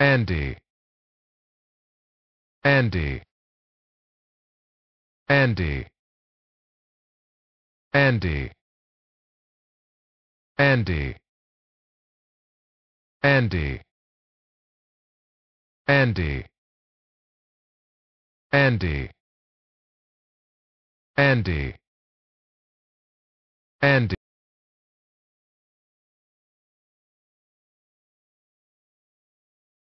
Andy Andy Andy Andy Andy Andy Andy Andy Andy Andy